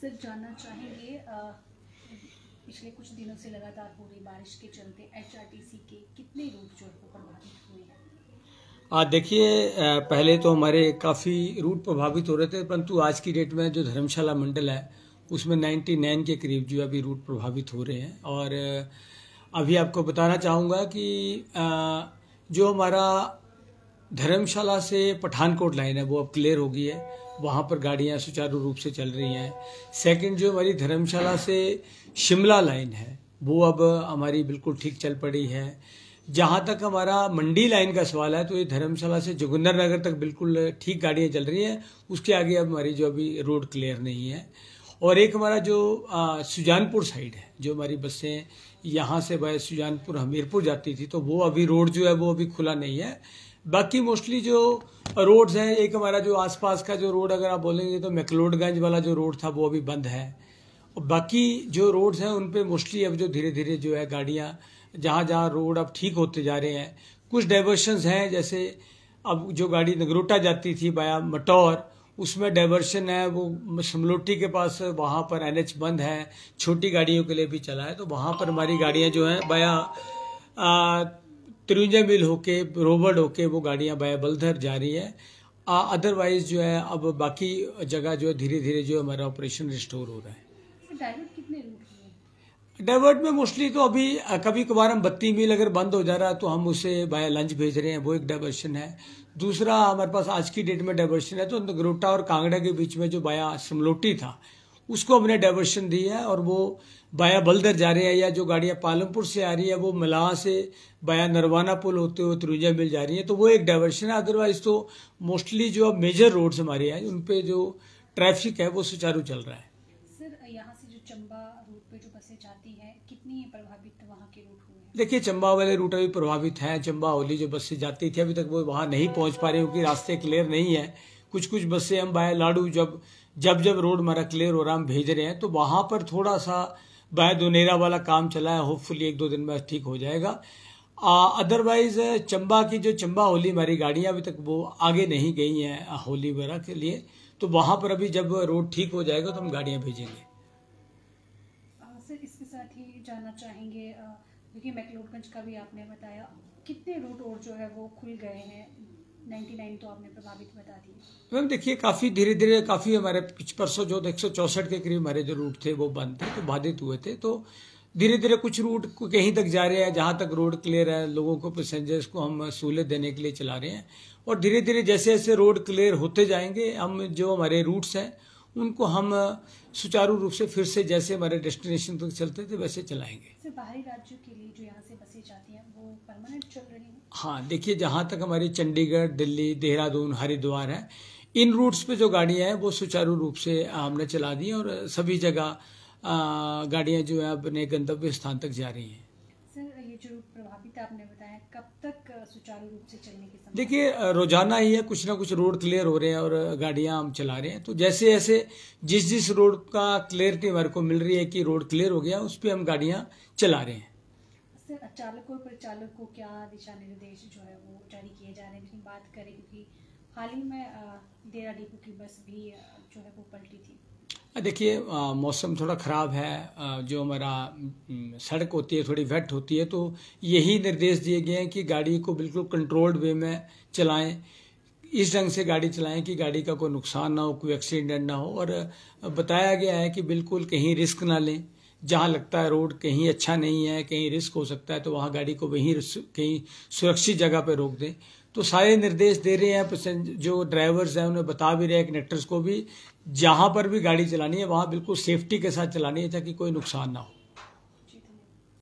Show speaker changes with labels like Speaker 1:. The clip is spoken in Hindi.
Speaker 1: सर जानना चाहेंगे पिछले कुछ दिनों से लगातार हो रही बारिश के चलते एचआरटीसी के कितने रूट जो है प्रभावित हुए हैं
Speaker 2: आज देखिए पहले तो हमारे काफ़ी रूट प्रभावित हो रहे थे परंतु आज की डेट में जो धर्मशाला मंडल है उसमें 99 के करीब जो अभी रूट प्रभावित हो रहे हैं और अभी आपको बताना चाहूँगा कि जो हमारा धर्मशाला से पठानकोट लाइन है वो अब क्लियर हो गई है वहाँ पर गाड़ियाँ सुचारू रूप से चल रही हैं सेकंड जो हमारी धर्मशाला से शिमला लाइन है वो अब हमारी बिल्कुल ठीक चल पड़ी है जहाँ तक हमारा मंडी लाइन का सवाल है तो ये धर्मशाला से जोगिंदर नगर तक बिल्कुल ठीक गाड़ियाँ चल रही हैं उसके आगे अब हमारी जो अभी रोड क्लियर नहीं है और एक हमारा जो सुजानपुर साइड है जो हमारी बसें यहाँ से भाई सुजानपुर हमीरपुर जाती थी तो वो अभी रोड जो है वो अभी खुला नहीं है बाकी मोस्टली जो रोड्स हैं एक हमारा जो आसपास का जो रोड अगर आप बोलेंगे तो मैकलोडगंज वाला जो रोड था वो अभी बंद है और बाकी जो रोड्स हैं उन पर मोस्टली अब जो धीरे धीरे जो है गाड़ियाँ जहाँ जहाँ रोड अब ठीक होते जा रहे हैं कुछ डाइवर्शन हैं जैसे अब जो गाड़ी नगरोटा जाती थी बाया मटौर उसमें डाइवर्शन है वो समलोटी के पास वहाँ पर एन बंद है छोटी गाड़ियों के लिए भी चला है तो वहाँ पर हमारी गाड़ियाँ जो हैं बाया त्रिवंजा मिल होके रोबर्ड होके वो गाड़ियाँ बाया बलधर जा रही है अदरवाइज जो है अब बाकी जगह जो है धीरे धीरे जो है हमारा ऑपरेशन रिस्टोर हो रहा है डाइवर्ट में मोस्टली तो अभी कभी कभार हम बत्ती मिल अगर बंद हो जा रहा है तो हम उसे बाय लंच भेज रहे हैं वो एक डाइवर्शन है दूसरा हमारे पास आज की डेट में डाइवर्शन है तो नगरोटा और कांगड़ा के बीच में जो बाया समलोटी था उसको हमने डाइवर्शन दिया है और वो बाया बलदर जा रहे हैं या जो गाड़ियाँ पालमपुर से आ रही है वो मलाह से बाया नरवाना पुल होते हुए त्रुजा मिल जा रही है तो वो एक डाइवर्शन है अदरवाइज तो मोस्टली जो अब मेजर रोड्स हमारे हैं उन जो ट्रैफिक है वो सुचारू चल रहा है
Speaker 1: सर यहाँ से जो चंबा रूट पे जो बसें जाती है कितनी प्रभावित वहाँ
Speaker 2: के रूट हुए देखिए चंबा वाले रूट अभी प्रभावित हैं चंबा होली जो बसें जाती थी अभी तक वो वहाँ नहीं पहुँच पा रही क्योंकि रास्ते क्लियर नहीं है कुछ कुछ बसें हम बाया लाडू जब जब जब रोड मरकलेर और हम भेज रहे हैं तो वहाँ पर थोड़ा सा बायदोनेरा वाला काम चला है होपफुली एक दो दिन में ठीक हो जाएगा अदरवाइज़ चंबा की जो चंबा होली हमारी गाड़ियाँ अभी तक वो आगे नहीं गई हैं होली वगैरह के लिए तो वहाँ पर अभी जब रोड ठीक हो जाएगा तो हम गाड़ियाँ भेजेंगे
Speaker 1: सर इसके साथ ही जानना चाहेंगे क्योंकि मैकलोडगंज का भी आपने बताया कितने रूट और जो है वो खुल गए हैं 99 तो आपने प्रभावित बता दिए
Speaker 2: मैम देखिए काफ़ी धीरे धीरे काफ़ी हमारे परसों जो एक सौ चौसठ के करीब हमारे जो रूट थे वो बंद थे तो बाधित हुए थे तो धीरे धीरे कुछ रूट कहीं तक जा रहे हैं जहाँ तक रोड क्लियर है लोगों को पैसेंजर्स को हम सहूलियत देने के लिए चला रहे हैं और धीरे धीरे जैसे जैसे रोड क्लियर होते जाएंगे हम जो हमारे रूट्स हैं उनको हम सुचारू रूप से फिर से जैसे हमारे डेस्टिनेशन तक चलते थे वैसे चलाएंगे
Speaker 1: बाहरी राज्यों के लिए जो यहाँ से बसे जाते हैं वो परमानेंट चल रही है
Speaker 2: हाँ देखिए जहाँ तक हमारी चंडीगढ़ दिल्ली देहरादून हरिद्वार है इन रूट्स पे जो गाड़ियाँ हैं वो सुचारू रूप से हमने चला दी और सभी जगह गाड़ियाँ जो है अपने गंतव्य स्थान तक जा रही हैं
Speaker 1: सर ये जो तरीका आपने बताया कब तक सुचारू रूप से चलने की
Speaker 2: देखिए रोजाना ही है कुछ ना कुछ रोड क्लियर हो रहे हैं और गाड़ियां हम चला रहे हैं तो जैसे जैसे जिस जिस रोड का क्लियरिटी हमारे को मिल रही है कि रोड क्लियर हो गया उस पर हम गाड़ियां चला रहे हैं
Speaker 1: चालक और परिचालक को क्या दिशा निर्देश जो है वो जारी किए जा रहे हैं बात करें क्योंकि हाल ही में डेरा डिपो की बस भी जो है वो पलटी थी
Speaker 2: देखिए मौसम थोड़ा ख़राब है जो हमारा सड़क होती है थोड़ी वेट होती है तो यही निर्देश दिए गए हैं कि गाड़ी को बिल्कुल कंट्रोल्ड वे में चलाएं इस ढंग से गाड़ी चलाएं कि गाड़ी का कोई नुकसान ना हो कोई एक्सीडेंट ना हो और बताया गया है कि बिल्कुल कहीं रिस्क ना लें जहाँ लगता है रोड कहीं अच्छा नहीं है कहीं रिस्क हो सकता है तो वहाँ गाड़ी को वहीं कहीं सुरक्षित जगह पर रोक दें तो सारे निर्देश दे रहे हैं पैसेंजर जो ड्राइवर्स हैं उन्हें बता भी रहे हैं कनेक्टर्स को भी जहाँ पर भी गाड़ी चलानी है वहाँ बिल्कुल सेफ्टी के साथ चलानी है ताकि कोई नुकसान ना हो